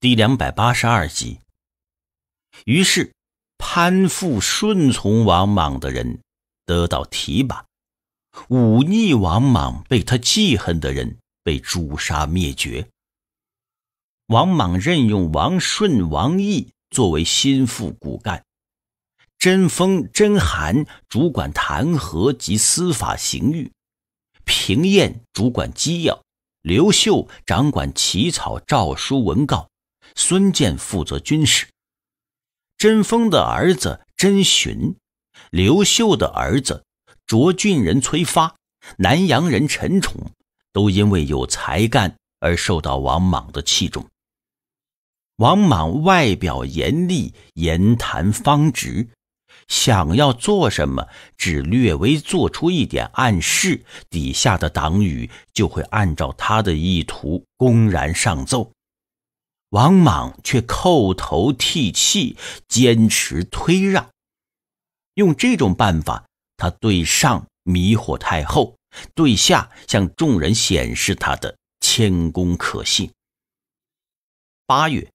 第两百八十二集。于是，攀附顺从王莽的人得到提拔，忤逆王莽、被他记恨的人被诛杀灭绝。王莽任用王顺、王毅作为心腹骨干，甄丰、甄邯主管弹劾及司法刑狱，平燕主管机要，刘秀掌管起草诏书文告。孙建负责军事，甄丰的儿子甄洵，刘秀的儿子卓郡人崔发，南阳人陈宠，都因为有才干而受到王莽的器重。王莽外表严厉，言谈方直，想要做什么，只略微做出一点暗示，底下的党羽就会按照他的意图公然上奏。王莽却叩头涕泣，坚持推让。用这种办法，他对上迷惑太后，对下向众人显示他的谦恭可信。八月，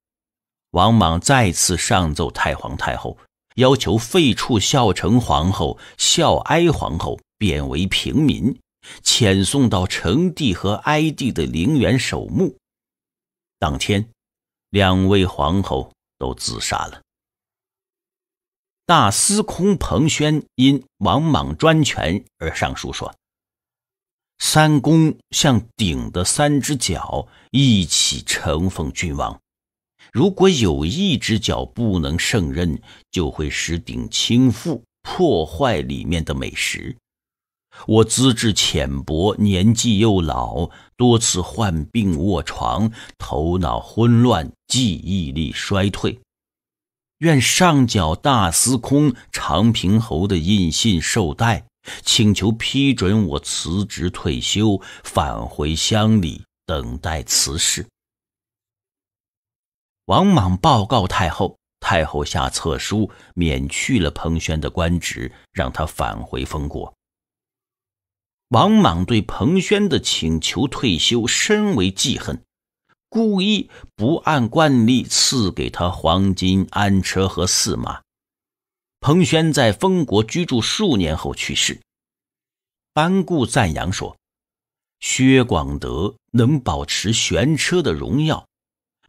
王莽再次上奏太皇太后，要求废黜孝成皇后、孝哀皇后，贬为平民，遣送到成帝和哀帝的陵园守墓。当天。两位皇后都自杀了。大司空彭宣因王莽专权而上书说：“三公像鼎的三只脚一起承奉君王，如果有一只脚不能胜任，就会使鼎倾覆，破坏里面的美食。我资质浅薄，年纪又老，多次患病卧床，头脑昏乱。”记忆力衰退，愿上缴大司空长平侯的印信绶带，请求批准我辞职退休，返回乡里等待辞世。王莽报告太后，太后下册书免去了彭宣的官职，让他返回封国。王莽对彭宣的请求退休深为记恨。故意不按惯例赐给他黄金、鞍车和驷马。彭宣在封国居住数年后去世。班固赞扬说：“薛广德能保持玄车的荣耀，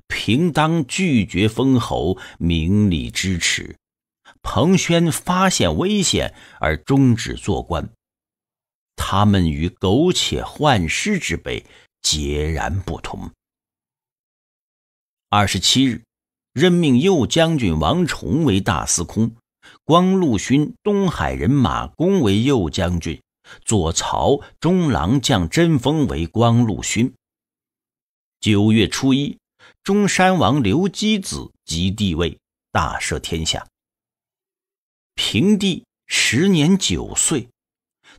平当拒绝封侯，明理支持。”彭宣发现危险而终止做官，他们与苟且患失之辈截然不同。”二十七日，任命右将军王崇为大司空，光禄勋东海人马公为右将军，左曹中郎将甄丰为光禄勋。九月初一，中山王刘基子即帝位，大赦天下。平帝时年九岁，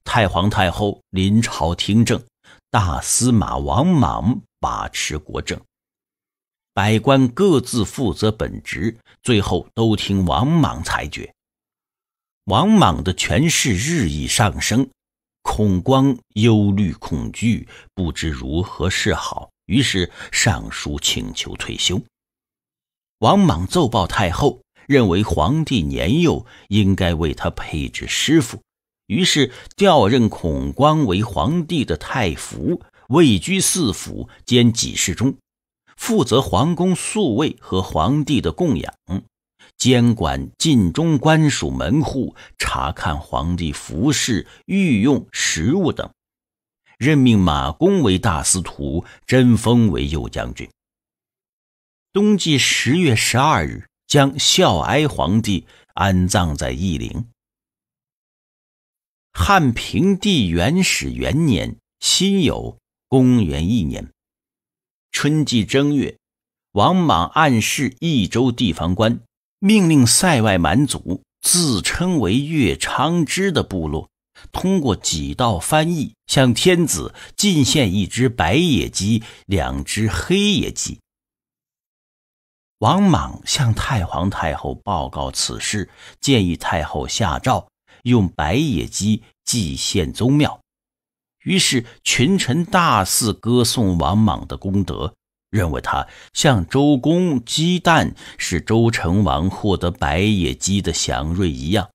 太皇太后临朝听政，大司马王莽把持国政。百官各自负责本职，最后都听王莽裁决。王莽的权势日益上升，孔光忧虑恐惧，不知如何是好，于是上书请求退休。王莽奏报太后，认为皇帝年幼，应该为他配置师傅，于是调任孔光为皇帝的太傅，位居四府，兼几事中。负责皇宫宿卫和皇帝的供养，监管禁中官署门户，查看皇帝服饰、御用食物等。任命马公为大司徒，贞封为右将军。冬季十月十二日，将孝哀皇帝安葬在义陵。汉平帝元始元年，辛酉，公元一年。春季正月，王莽暗示益州地方官，命令塞外蛮族自称为乐昌支的部落，通过几道翻译向天子进献一只白野鸡、两只黑野鸡。王莽向太皇太后报告此事，建议太后下诏用白野鸡祭献宗庙。于是群臣大肆歌颂王莽的功德，认为他像周公姬旦是周成王获得白野鸡的祥瑞一样，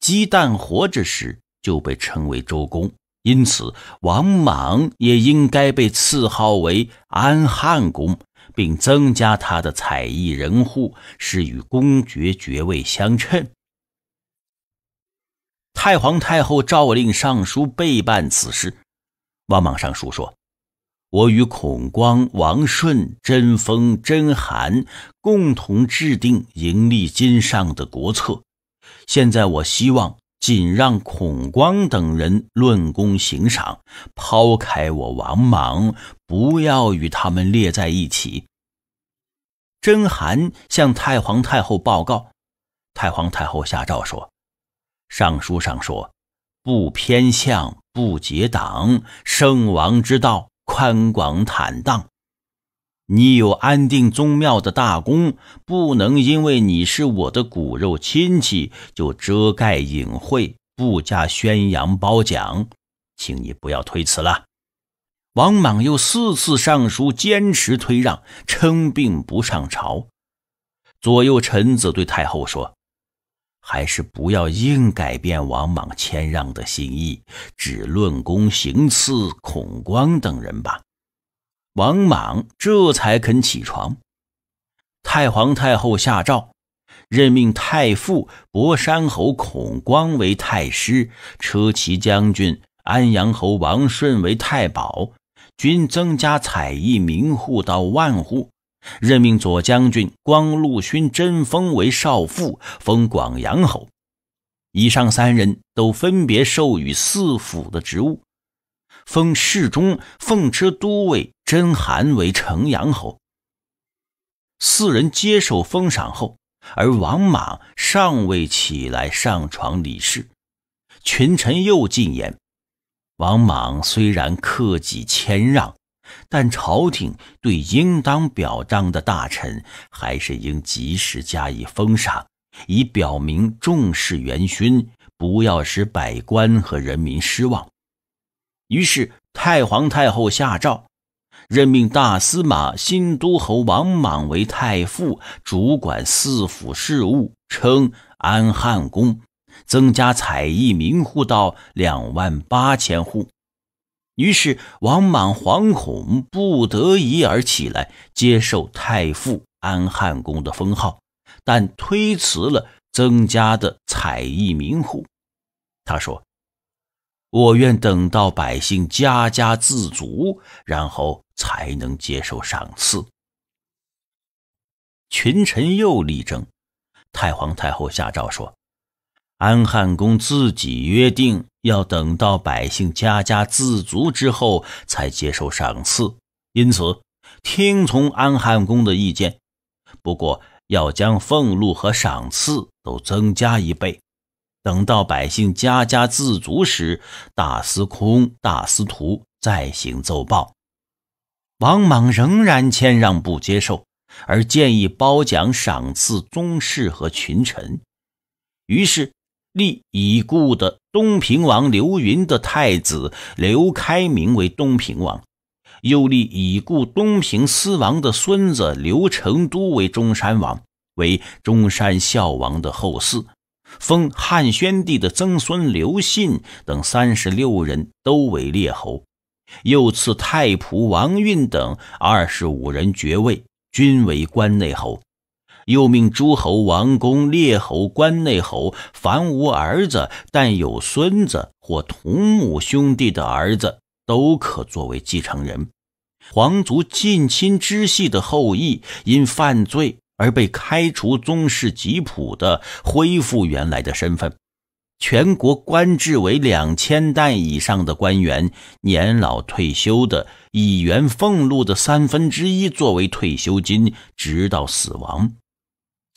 姬旦活着时就被称为周公，因此王莽也应该被赐号为安汉公，并增加他的采邑人户，是与公爵爵位相称。太皇太后诏令尚书备办此事。王莽上书说：“我与孔光、王顺、甄丰、甄邯共同制定盈利金上的国策。现在我希望仅让孔光等人论功行赏，抛开我王莽，不要与他们列在一起。”甄邯向太皇太后报告，太皇太后下诏说。尚书上说，不偏向，不结党，圣王之道，宽广坦荡。你有安定宗庙的大功，不能因为你是我的骨肉亲戚，就遮盖隐晦，不加宣扬褒奖。请你不要推辞了。王莽又四次上书，坚持推让，称病不上朝。左右臣子对太后说。还是不要硬改变王莽谦让的心意，只论功行刺孔光等人吧。王莽这才肯起床。太皇太后下诏，任命太傅博山侯孔光为太师，车骑将军安阳侯王顺为太保，均增加采邑名户到万户。任命左将军光禄勋真丰为少傅，封广阳侯。以上三人都分别授予四府的职务，封侍中奉车都尉甄邯为成阳侯。四人接受封赏后，而王莽尚未起来上床理事，群臣又进言：王莽虽然克己谦让。但朝廷对应当表彰的大臣，还是应及时加以封赏，以表明重视元勋，不要使百官和人民失望。于是，太皇太后下诏，任命大司马新都侯王莽为太傅，主管四府事务，称安汉公，增加采邑民户到两万八千户。于是，王莽惶恐，不得已而起来接受太傅安汉公的封号，但推辞了增加的采邑名户。他说：“我愿等到百姓家家自足，然后才能接受赏赐。”群臣又力争，太皇太后下诏说。安汉公自己约定要等到百姓家家自足之后才接受赏赐，因此听从安汉公的意见。不过要将俸禄和赏赐都增加一倍，等到百姓家家自足时，大司空、大司徒再行奏报。王莽仍然谦让不接受，而建议褒奖赏赐宗室和群臣。于是。立已故的东平王刘云的太子刘开明为东平王，又立已故东平思王的孙子刘成都为中山王，为中山孝王的后嗣，封汉宣帝的曾孙刘信等三十六人都为列侯，又赐太仆王运等二十五人爵位，均为关内侯。又命诸侯、王公、列侯、关内侯，凡无儿子但有孙子或同母兄弟的儿子，都可作为继承人。皇族近亲支系的后裔因犯罪而被开除宗室吉普的，恢复原来的身份。全国官制为两千代以上的官员，年老退休的，以原俸禄的三分之一作为退休金，直到死亡。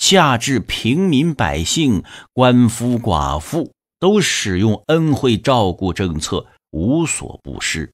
下至平民百姓、官夫寡妇，都使用恩惠照顾政策，无所不施。